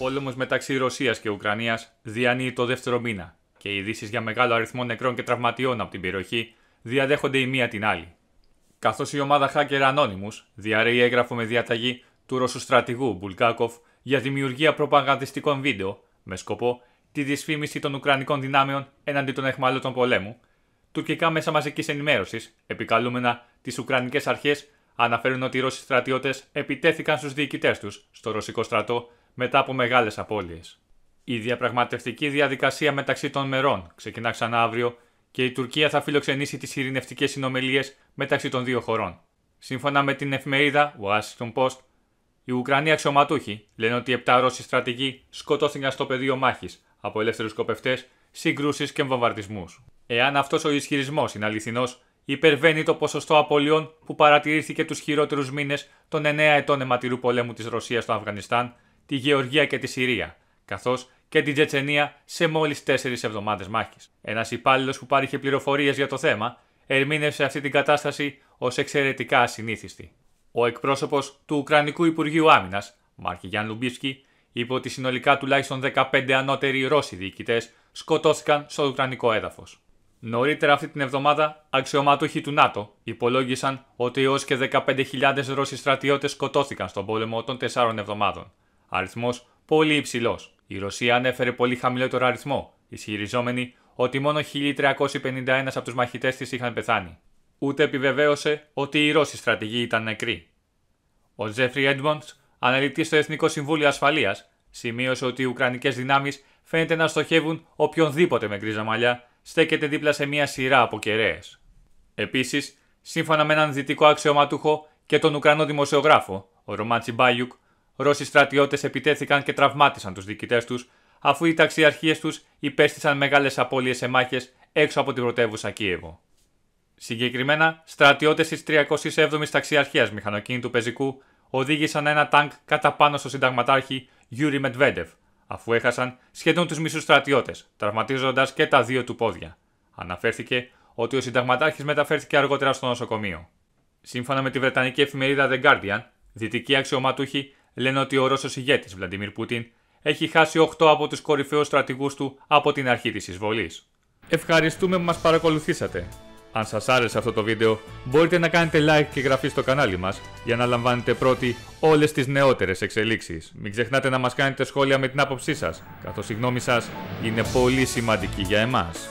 πόλεμος μεταξύ Ρωσίας και Ουκρανίας διανύει το δεύτερο μήνα και οι ειδήσεις για μεγάλο αριθμό νεκρών και τραυματιών από την περιοχή διαδέχονται η μία την άλλη. Καθώς η ομάδα hacker Anonymous διαρρέει έγγραφο με διαταγή του Ρώσου στρατηγού Μπουλκάκοφ για δημιουργία προπαγανδιστικών βίντεο με σκοπό τη δυσφήμιση των Ουκρανικών δυνάμεων εναντί των εχμάλωτων πολέμου, τουρκικά μέσα μαζικής ενημέρωσης, επικαλούμενα τις Ουκρανικές αρχές, αναφέρουν ότι οι Ρώσοι στρατιώτες επιτέθηκαν στους διοικητές τους στο ρωσικό στρατό μετά από μεγάλες απώλειες. Η διαπραγματευτική διαδικασία μεταξύ των μερών ξεκινά ξανά αύριο και η Τουρκία θα φιλοξενήσει τις ειρηνευτικές συνομιλίες μεταξύ των δύο χωρών. Σύμφωνα με την εφημερίδα Washington Post, οι Ουκρανοί αξιωματούχοι λένε ότι 7 Ρώσοι στρατηγοί σκοτώθηκαν στο πεδίο μάχης από ελεύθερους σκοπευτές, συγκρούσεις και βομβαρδισμούς. Εάν αυτός ο ισχυρισμός είναι αληθινός, υπερβαίνει το ποσοστό απολειών που παρατηρήθηκε τους χειρότερους μήνες των 9 ετών αιματηρού πολέμου της Ρωσίας στο Αφγανιστάν τη Γεωργία και τη Συρία, καθώς και την Τσετσενία σε μόλις 4 εβδομάδες μάχης. Ένας υπάλληλος που πάρυχε πληροφορίες για το θέμα ερμήνευσε αυτή την κατάσταση ως εξαιρετικά ασυνήθιστη. Ο εκπρόσωπος του Ουκρανικού Υπουργείου Άμυνας, Μάρκη Γιάν Λουμπίσκι, είπε ότι συνολικά τουλάχιστον 15 ανώτεροι Ρώσοι διοικητές σκοτώθηκαν στο Ουκρανικό έδαφος. Νωρίτερα αυτή την εβδομάδα, αξιωματούχοι του ΝΑΤΟ υπολόγισαν ότι έως και 15.000 Ρώσοι στρατιώτες σκοτώθηκαν στον πόλεμο των 4 εβδομάδων. Αριθμός πολύ υψηλός. Η Ρωσία ανέφερε πολύ χαμηλότερο αριθμό, ισχυριζόμενη ότι μόνο 1351 από τους μαχητές της είχαν πεθάνει. Ούτε επιβεβαίωσε ότι οι Ρώσοι στρατηγοί ήταν νεκροί. Ο Τζέφρι Έντμοντ, αναλυτής στο Εθνικό Συμβούλιο Ασφαλείας, σημείωσε ότι οι Ουκρανικές δυνάμεις φαίνεται να στοχεύουν οποιονδήποτε με γκρίζα μαλλιά στέκεται δίπλα σε μία σειρά από κεραίες. Επίσης, σύμφωνα με έναν δυτικό αξιωματούχο και τον Ουκρανό δημοσιογράφο, ο Ρωμάτσι Μπάγιουκ, Ρώσοι στρατιώτες επιτέθηκαν και τραυμάτισαν τους διοικητές τους, αφού οι ταξιαρχίες τους υπέστησαν μεγάλες απώλειες σε μάχες έξω από την πρωτεύουσα Κίεβο. Συγκεκριμένα, στρατιώτες της 307 η Ταξιαρχίας Μηχανοκίνητου Πεζικού οδήγησαν ένα τάγκ κατά πάνω στο συνταγματάρχη Γιούρι Μετβέντεφ, αφού έχασαν σχεδόν τους μισούς στρατιώτες, τραυματίζοντας και τα δύο του πόδια. Αναφέρθηκε ότι ο συνταγματάρχης μεταφέρθηκε αργότερα στο νοσοκομείο. Σύμφωνα με τη βρετανική εφημερίδα The Guardian, δυτικοί αξιωματούχοι λένε ότι ο Ρώσος ηγέτης Βλαντιμίρ Πούτιν έχει χάσει 8 από τους κορυφαίους στρατηγούς του από την αρχή της εισβολής. Ευχαριστούμε που μας παρακολουθήσατε. Αν σας άρεσε αυτό το βίντεο, μπορείτε να κάνετε like και εγγραφή στο κανάλι μας για να λαμβάνετε πρώτοι όλες τις νεότερες εξελίξεις. Μην ξεχνάτε να μας κάνετε σχόλια με την άποψή σας, καθώς η γνώμη σας είναι πολύ σημαντική για εμάς.